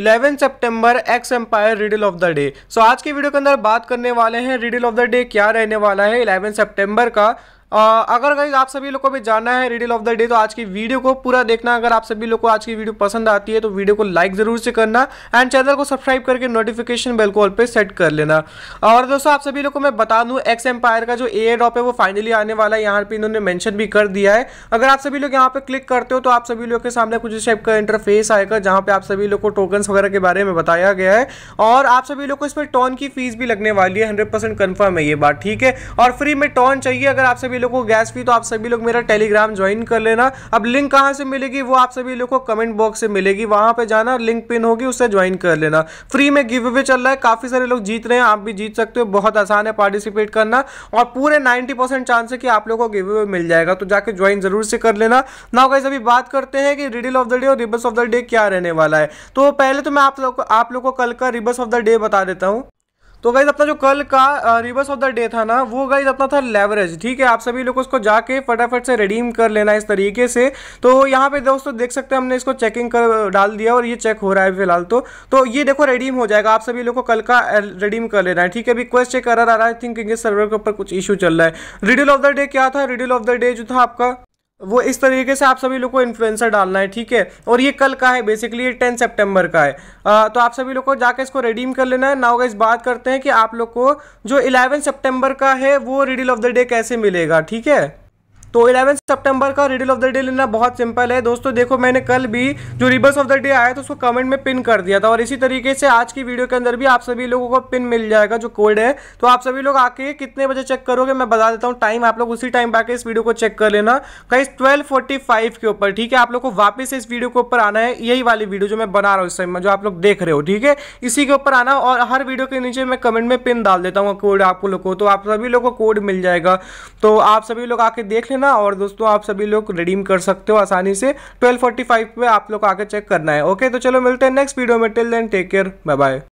11 सितंबर X Empire riddle of the day so आज के वीडियो के अंदर बात करने वाले हैं रिडल ऑफ द डे क्या रहने वाला है 11 सितंबर का अगर गाइज आप सभी लोग को भी जानना है रीडल ऑफ द डे तो आज की वीडियो को पूरा देखना अगर आप सभी लोग को आज की वीडियो पसंद आती है तो वीडियो को लाइक जरूर से करना एंड चैनल को सब्सक्राइब करके नोटिफिकेशन बेल को ऑल पे सेट कर लेना और दोस्तों आप सभी लोग को मैं बता दूँ एक्स एम्पायर का जो ए ड्रॉप है वो फाइनली आने वाला है यहाँ पर इन्होंने मैंशन भी कर दिया है अगर आप सभी लोग यहाँ पर क्लिक करते हो तो आप सभी लोग के सामने कुछ इस टाइप का इंटरफेस आएगा जहाँ पे आप सभी लोग को टोकन्स वगैरह के बारे में बताया गया है और आप सभी लोग को इस पर की फीस भी लगने वाली है हंड्रेड परसेंट कन्फर्म है ये बात ठीक है और फ्री में टोन चाहिए अगर आप सभी लोग को गैस फी तो आप सभी लोग मेरा टेलीग्राम ज्वाइन कर लेना अब लिंक कहाँ से मिलेगी वो आप सभी लोग को कमेंट बॉक्स से मिलेगी वहाँ पर जाना लिंक पिन होगी उससे ज्वाइन कर लेना फ्री में गिव अवे चल रहा है काफ़ी सारे लोग जीत रहे हैं आप भी जीत सकते हो बहुत आसान है पार्टिसिपेट करना और पूरे नाइन्टी परसेंट चांस है कि आप लोग को गिव अवे मिल जाएगा तो जाकर ज्वाइन जरूर से कर लेना ना कैसे अभी बात करते हैं कि रिडिल ऑफ द डे और रिबर्स ऑफ द डे क्या रहने वाला है तो पहले तो मैं आप लोग आप लोग को कल का रिबर्स ऑफ द डे बता देता हूँ तो गाइज अपना जो कल का रिवर्स ऑफ द डे था ना वो गाइज अपना था लेवरेज ठीक है आप सभी लोग उसको जाके फटाफट से रिडीम कर लेना इस तरीके से तो यहाँ पे दोस्तों देख सकते हैं हमने इसको चेकिंग कर डाल दिया और ये चेक हो रहा है फिलहाल तो तो ये देखो रिडीम हो जाएगा आप सभी लोग को कल का रिडीम कर लेना है ठीक है अभी क्वेश्चन चेक कर रहा है आई थिंक सर्वर के ऊपर कुछ इशू चल रहा है रिड्यूल ऑफ द डे क्या था रिड्यूल ऑफ द डे जो था आपका वो इस तरीके से आप सभी लोग को इन्फ्लुएंसर डालना है ठीक है और ये कल का है बेसिकली ये टेन सेप्टेम्बर का है आ, तो आप सभी लोग को जाकर इसको रिडीम कर लेना है ना होगा इस बात करते हैं कि आप लोग को जो इलेवन सेप्टेम्बर का है वो रिडील ऑफ द डे कैसे मिलेगा ठीक है तो 11 सितंबर का रिडल ऑफ द डे लेना बहुत सिंपल है दोस्तों देखो मैंने कल भी जो रिबल्स ऑफ द डे आया तो उसको कमेंट में पिन कर दिया था और इसी तरीके से आज की वीडियो के अंदर भी आप सभी लोगों को पिन मिल जाएगा जो कोड है तो आप सभी लोग आके कितने बजे चेक करोगे मैं बता देता हूँ टाइम आप लोग उसी टाइम पर आके इस वीडियो को चेक कर लेना कहीं ट्वेल्व के ऊपर ठीक है आप लोग को वापस इस वीडियो के ऊपर आना है यही वाली वीडियो जो मैं बना रहा हूँ इस टाइम जो आप लोग देख रहे हो ठीक है इसी के ऊपर आना और हर वीडियो के नीचे मैं कमेंट में पिन डाल देता हूँ कोड आप लोग को तो आप सभी लोग को कोड मिल जाएगा तो आप सभी लोग आके देख लेना लेना और दोस्तों आप सभी लोग रिडीम कर सकते हो आसानी से ट्वेल्व फोर्टी फाइव पे आप लोग आके चेक करना है ओके तो चलो मिलते हैं नेक्स्ट वीडियो में till then take care bye bye